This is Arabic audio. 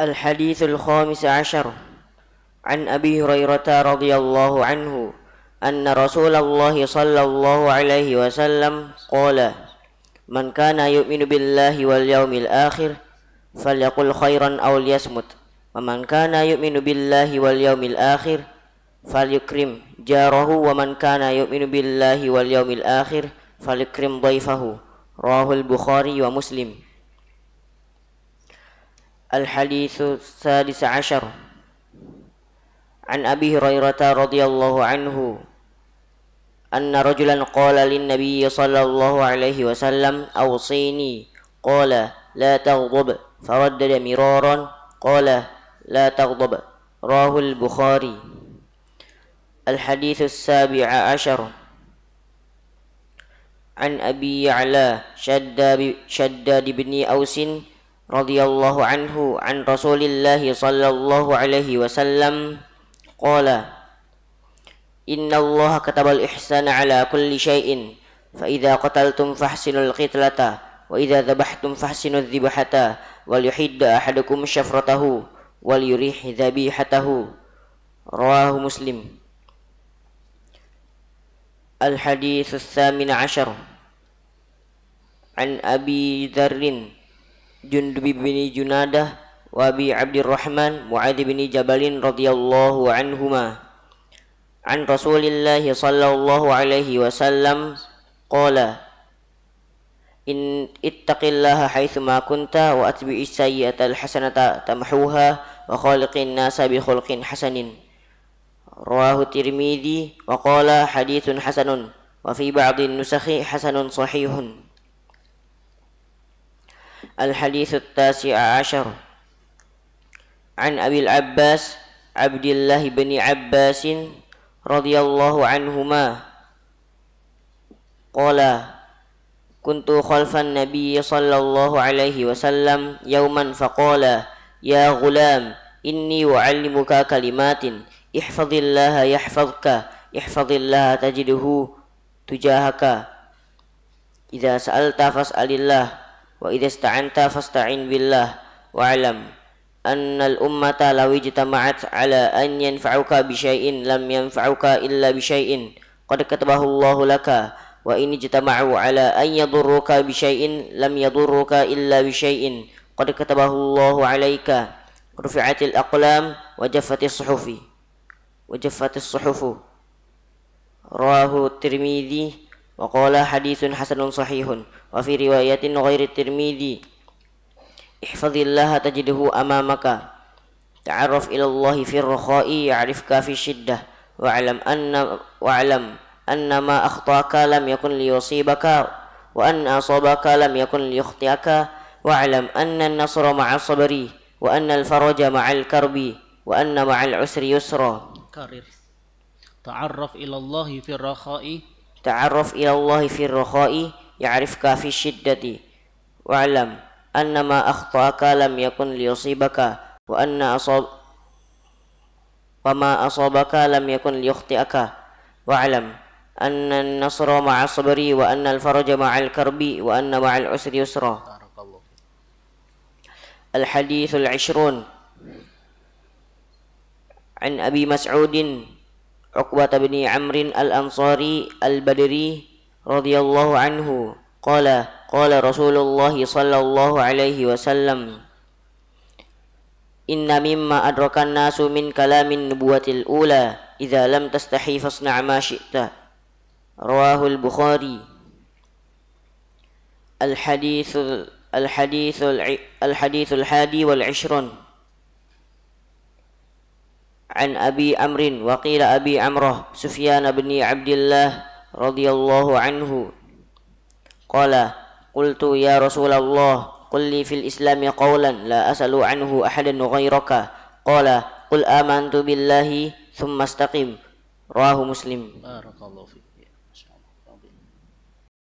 الحديث الخامس عشر عن أبي هريرة رضي الله عنه أن رسول الله صلى الله عليه وسلم قال من كان يؤمن بالله واليوم الآخر فليقل خيرا أو ليصمت ومن كان يؤمن بالله واليوم الآخر فليكرم جاره ومن كان يؤمن بالله واليوم الآخر فليكرم ضيفه رواه البخاري ومسلم الحديث السادس عشر عن أبي هريرة رضي الله عنه أن رجلا قال للنبي صلى الله عليه وسلم أوصيني قال لا تغضب فردد مرارا قال لا تغضب راه البخاري الحديث السابع عشر عن أبي يعلى شداد بن أوس رضي الله عنه عن رسول الله صلى الله عليه وسلم قال إن الله كتب الإحسان على كل شيء فإذا قتلتم فاحسنوا القتلة وإذا ذبحتم فاحسنوا الذبحة وليحد أحدكم شفرته وليريح ذبيحته رواه مسلم الحديث الثامن عشر عن أبي ذر جندب بن جنادة وأبي عبد الرحمن معاذ بن جبل رضي الله عنهما عن رسول الله صلى الله عليه وسلم قال إن اتق الله حيثما كنت وأتبع السيئة الحسنة تمحوها وخالق الناس بخلق حسن رواه الترمذي وقال حديث حسن وفي بعض النسخ حسن صحيح الحديث التاسع عشر عن أبي العباس عبد الله بن عباس رضي الله عنهما قال كنت خلف النبي صلى الله عليه وسلم يوما فقال يا غلام إني أعلمك كلمات احفظ الله يحفظك احفظ الله تجده تجاهك إذا سألت فاسأل الله وإذا استعنت فاستعن بالله واعلم أن الأمة لو اجتمعت على أن ينفعك بشيء لم ينفعك إلا بشيء قد كتبه الله لك وإن اجتمعوا على أن يضروك بشيء لم يضروك إلا بشيء قد كتبه الله عليك رفعت الأقلام وجفت الصحف وجفت الصحف رواه الترمذي وقال حديث حسن صحيح وفي رواية غير الترمذي احفظ الله تجده أمامك تعرف إلى الله في الرخاء يعرفك في الشدة واعلم أن واعلم أن ما أخطأك لم يكن ليصيبك وأن أصابك لم يكن ليخطئك واعلم أن النصر مع الصبر وأن الفرج مع الكرب وأن مع العسر يسرا كرر تعرف إلى الله في الرخاء تعرف إلى الله في الرخاء يعرفك في الشدة واعلم أن ما أخطأك لم يكن ليصيبك وأن أصاب وما أصابك لم يكن ليخطئك واعلم أن النصر مع الصبر وأن الفرج مع الكرب وأن مع العسر يسرا الحديث العشرون عن أبي مسعود عقبة بن عمرو الأنصاري البدري رضي الله عنه قال قال رسول الله صلى الله عليه وسلم إن مما أدرك الناس من كلام النبوة الأولى إذا لم تستحي فاصنع ما شئت رواه البخاري الحديث الحديث الحديث الحادي والعشرون عن أبي أمر وقيل أبي عمره سفيان بن عبد الله رضي الله عنه قال قلت يا رسول الله قل لي في الإسلام قولا لا أسأل عنه أحدا غيرك قال قل آمنت بالله ثم استقم رواه مسلم بارك الله فيك